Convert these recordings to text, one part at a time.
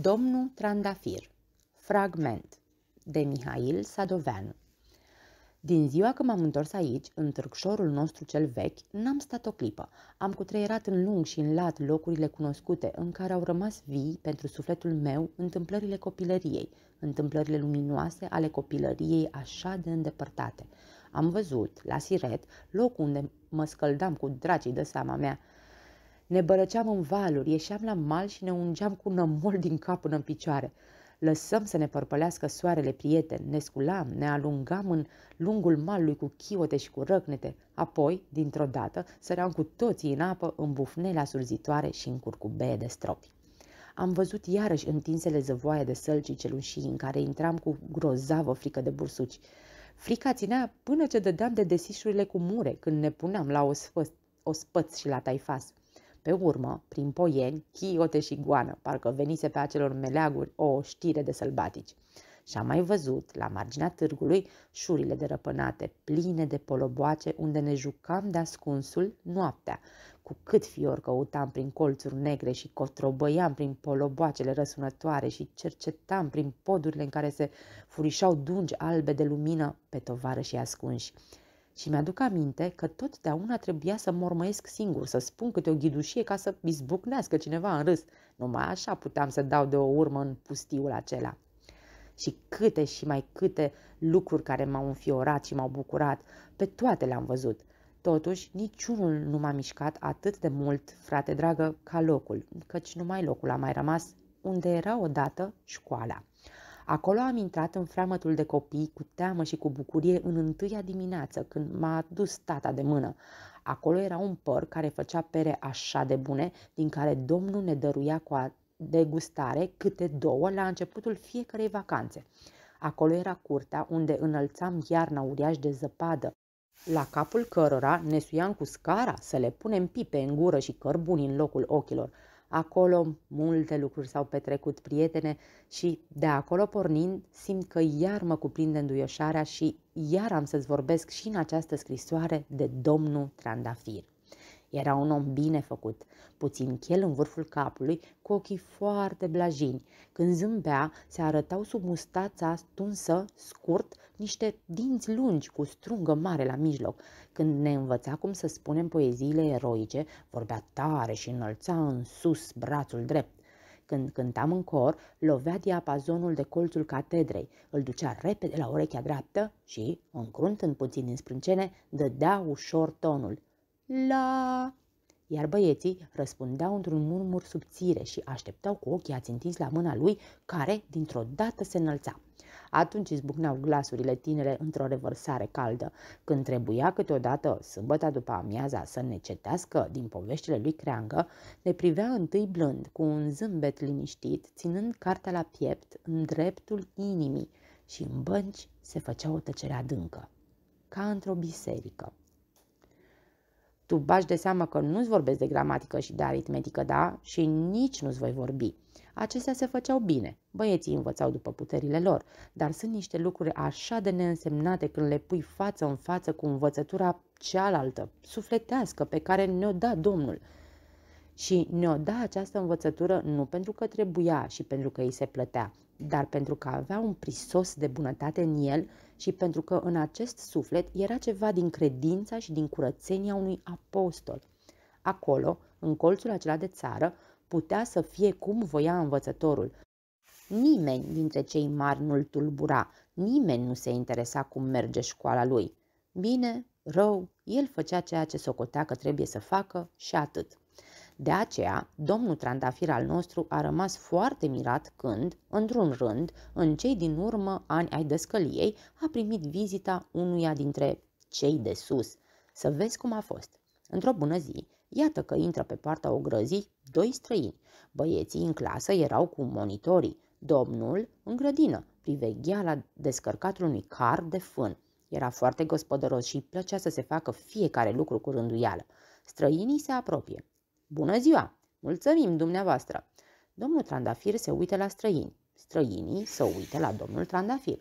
Domnul Trandafir Fragment de Mihail Sadoveanu Din ziua când m-am întors aici, în târgșorul nostru cel vechi, n-am stat o clipă. Am cutreierat în lung și în lat locurile cunoscute în care au rămas vii pentru sufletul meu întâmplările copilăriei, întâmplările luminoase ale copilăriei așa de îndepărtate. Am văzut, la Siret, locul unde mă scăldam cu dracii de seama mea, ne bărăceam în valuri, ieșeam la mal și ne ungeam cu nămol din cap până în picioare. Lăsăm să ne părpălească soarele prieten, ne sculam, ne alungam în lungul malului cu chiote și cu răcnete, apoi, dintr-o dată, săream cu toții în apă, în bufnele asurzitoare și în curcubeie de stropi. Am văzut iarăși întinsele zăvoaie de sălci celușii în care intram cu grozavă frică de bursuci. Frica ținea până ce dădeam de desișurile cu mure când ne puneam la o spăț și la taifas. Pe urmă, prin poieni, chiote și goană, parcă venise pe acelor meleaguri o știre de sălbatici. Și am mai văzut, la marginea târgului, șurile de răpânate, pline de poloboace, unde ne jucam de ascunsul noaptea. Cu cât fior căutam prin colțuri negre și cotrobăiam prin poloboacele răsunătoare și cercetam prin podurile în care se furișau dungi albe de lumină pe tovară și ascunși. Și mi-aduc aminte că totdeauna trebuia să mormăiesc singur, să spun câte o ghidușie ca să izbucnească cineva în râs. Numai așa puteam să dau de o urmă în pustiul acela. Și câte și mai câte lucruri care m-au înfiorat și m-au bucurat, pe toate le-am văzut. Totuși, niciunul nu m-a mișcat atât de mult, frate dragă, ca locul, căci numai locul a mai rămas unde era odată școala. Acolo am intrat în framătul de copii cu teamă și cu bucurie în întâia dimineață, când m-a adus tata de mână. Acolo era un păr care făcea pere așa de bune, din care Domnul ne dăruia cu a degustare câte două la începutul fiecarei vacanțe. Acolo era curtea unde înălțam iarna uriaș de zăpadă, la capul cărora ne suiam cu scara să le punem pipe în gură și cărbuni în locul ochilor. Acolo multe lucruri s-au petrecut, prietene, și de acolo pornind simt că iar mă cuprinde înduioșarea și iar am să-ți vorbesc și în această scrisoare de domnul Trandafir. Era un om bine făcut, puțin chel în vârful capului, cu ochii foarte blajini. Când zâmbea, se arătau sub mustața stunsă scurt, niște dinți lungi cu strungă mare la mijloc. Când ne învăța cum să spunem poeziile eroice, vorbea tare și înălța în sus brațul drept. Când cântam în cor, lovea diapazonul de colțul catedrei, îl ducea repede la urechea dreaptă și, încruntând puțin din sprâncene, dădea ușor tonul. La! Iar băieții răspundeau într-un murmur subțire și așteptau cu ochii ațintiți la mâna lui, care dintr-o dată se înălța. Atunci izbucneau glasurile tinere într-o revărsare caldă, când trebuia câteodată, sâmbăta după amiaza, să ne cetească din poveștile lui Creangă, ne privea întâi blând, cu un zâmbet liniștit, ținând cartea la piept, în dreptul inimii, și în bănci se făcea o tăcere adâncă, ca într-o biserică. Tu bași de seamă că nu-ți vorbesc de gramatică și de aritmetică, da? Și nici nu-ți voi vorbi. Acestea se făceau bine. Băieții învățau după puterile lor, dar sunt niște lucruri așa de neînsemnate când le pui față în față cu învățătura cealaltă, sufletească, pe care ne-o da Domnul. Și ne-o da această învățătură nu pentru că trebuia și pentru că îi se plătea, dar pentru că avea un prisos de bunătate în el și pentru că în acest suflet era ceva din credința și din curățenia unui apostol. Acolo, în colțul acela de țară, putea să fie cum voia învățătorul. Nimeni dintre cei mari nu-l tulbura, nimeni nu se interesa cum merge școala lui. Bine, rău, el făcea ceea ce socotea că trebuie să facă și atât. De aceea, domnul Trandafir al nostru a rămas foarte mirat când, într-un rând, în cei din urmă ani ai descăliei, a primit vizita unuia dintre cei de sus. Să vezi cum a fost. Într-o bună zi, iată că intră pe partea ogrăzii doi străini. Băieții în clasă erau cu monitorii. Domnul în grădină priveghea la descărcatul unui car de fân. Era foarte gospodăros și plăcea să se facă fiecare lucru cu rânduială. Străinii se apropie. Bună ziua! Mulțumim dumneavoastră! Domnul Trandafir se uită la străini. Străinii se uită la domnul Trandafir.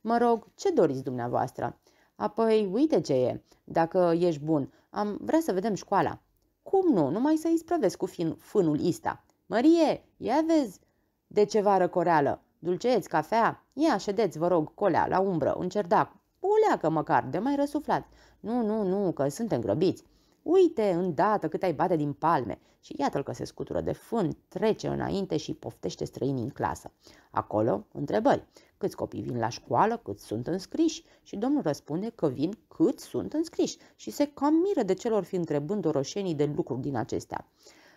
Mă rog, ce doriți dumneavoastră? Apoi, uite ce e. Dacă ești bun, am vrea să vedem școala. Cum nu? Numai să-i sprăvesc cu fin, fânul ăsta. Mărie, ia vezi de ceva răcoreală. Dulceeți, cafea? Ia, ședeți, vă rog, colea, la umbră, în cerdac. Uleacă măcar, de mai răsuflat. Nu, nu, nu, că suntem grăbiți. Uite îndată cât ai bate din palme și iată-l că se scutură de fân, trece înainte și poftește străinii în clasă. Acolo, întrebări. Câți copii vin la școală, cât sunt înscriși? Și domnul răspunde că vin cât sunt înscriși și se cam miră de celor fi întrebând oroșenii de lucruri din acestea.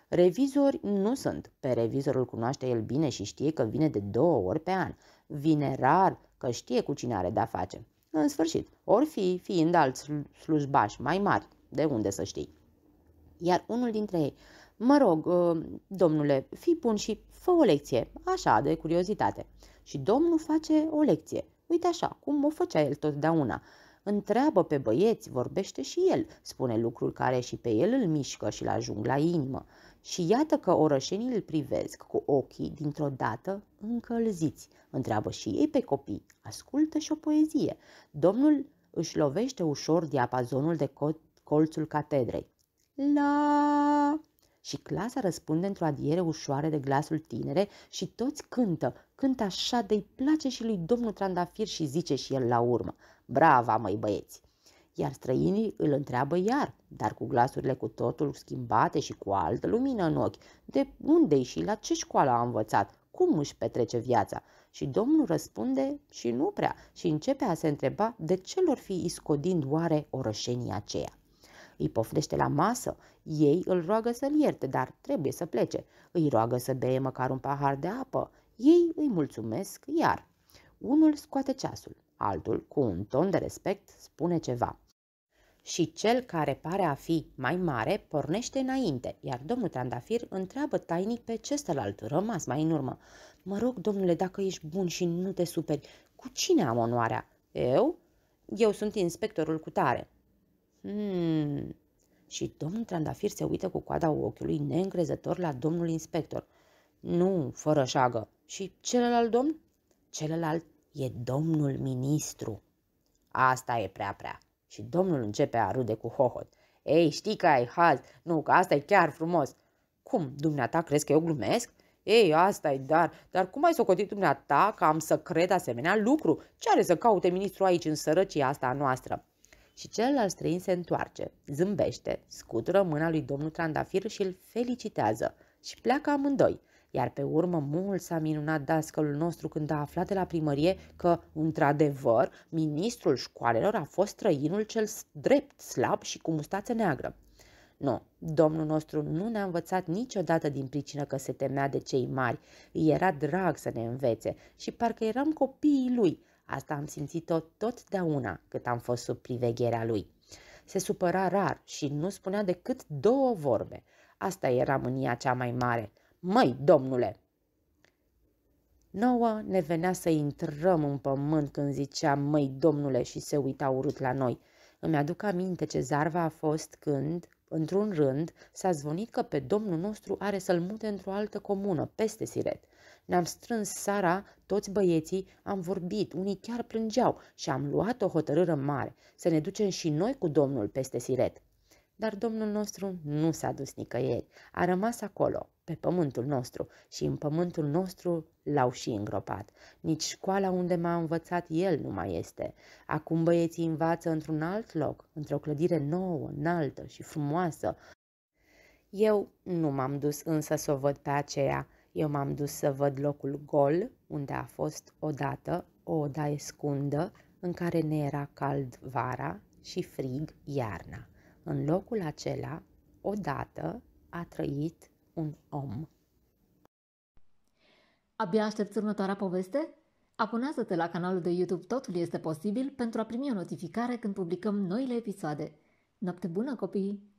Revizori nu sunt. Pe revizorul cunoaște el bine și știe că vine de două ori pe an. Vine rar, că știe cu cine are de-a face. În sfârșit, ori fi fiind alți slujbași mai mari de unde să știi? Iar unul dintre ei, mă rog, ă, domnule, fi bun și fă o lecție, așa, de curiozitate. Și domnul face o lecție. Uite așa, cum o făcea el totdeauna. Întreabă pe băieți, vorbește și el, spune lucruri care și pe el îl mișcă și-l ajung la inimă. Și iată că orășenii îl privesc cu ochii, dintr-o dată, încălziți. Întreabă și ei pe copii, ascultă și o poezie. Domnul își lovește ușor diapazonul de cot colțul catedrei. La! Și clasa răspunde într-o adiere ușoară de glasul tinere și toți cântă, cântă așa de-i place și lui domnul Trandafir și zice și el la urmă, brava măi băieți! Iar străinii îl întreabă iar, dar cu glasurile cu totul schimbate și cu altă lumină în ochi, de unde și la ce școală a învățat, cum își petrece viața. Și domnul răspunde și nu prea și începe a se întreba de ce lor fi iscodind oare orășenii aceea îi poftește la masă, ei îl roagă să-l ierte, dar trebuie să plece, îi roagă să bea măcar un pahar de apă, ei îi mulțumesc iar. Unul scoate ceasul, altul, cu un ton de respect, spune ceva. Și cel care pare a fi mai mare pornește înainte, iar domnul Trandafir întreabă tainic pe celălalt rămas mai în urmă. Mă rog, domnule, dacă ești bun și nu te superi, cu cine am onoarea? Eu? Eu sunt inspectorul cu tare. Hmm. Și domnul Trandafir se uită cu coada ochiului neîncrezător la domnul inspector. Nu, fără șagă. Și celălalt domn? Celălalt e domnul ministru. Asta e prea prea. Și domnul începe a rude cu hohot. Ei, știi că ai haz. Nu, că asta e chiar frumos. Cum, dumneata crezi că eu glumesc? Ei, asta e dar, dar cum ai socotit dumneata că am să cred asemenea lucru? Ce are să caute ministrul aici în sărăcia asta noastră? Și celălalt străin se întoarce, zâmbește, scutură mâna lui domnul Trandafir și îl felicitează și pleacă amândoi. Iar pe urmă mult s-a minunat dascălul nostru când a aflat de la primărie că, într-adevăr, ministrul școalelor a fost străinul cel drept, slab și cu mustață neagră. Nu, domnul nostru nu ne-a învățat niciodată din pricină că se temea de cei mari. era drag să ne învețe și parcă eram copiii lui – Asta am simțit-o totdeauna cât am fost sub privegherea lui. Se supăra rar și nu spunea decât două vorbe. Asta era mânia cea mai mare. Măi, domnule! Noua ne venea să intrăm în pământ când zicea măi, domnule și se uita urât la noi. Îmi aduc aminte ce zarva a fost când, într-un rând, s-a zvonit că pe domnul nostru are să-l mute într-o altă comună, peste Siret. Ne-am strâns Sara, toți băieții, am vorbit, unii chiar plângeau și am luat o hotărâre mare, să ne ducem și noi cu domnul peste Siret. Dar domnul nostru nu s-a dus nicăieri, a rămas acolo, pe pământul nostru și în pământul nostru l-au și îngropat. Nici școala unde m-a învățat el nu mai este. Acum băieții învață într-un alt loc, într-o clădire nouă, înaltă și frumoasă. Eu nu m-am dus însă să o văd pe aceea. Eu m-am dus să văd locul gol, unde a fost odată o odaie scundă, în care ne era cald vara și frig iarna. În locul acela, odată, a trăit un om. Abia aștepți următoarea poveste? Abonează-te la canalul de YouTube Totul este posibil pentru a primi o notificare când publicăm noile episoade. Noapte bună, copii!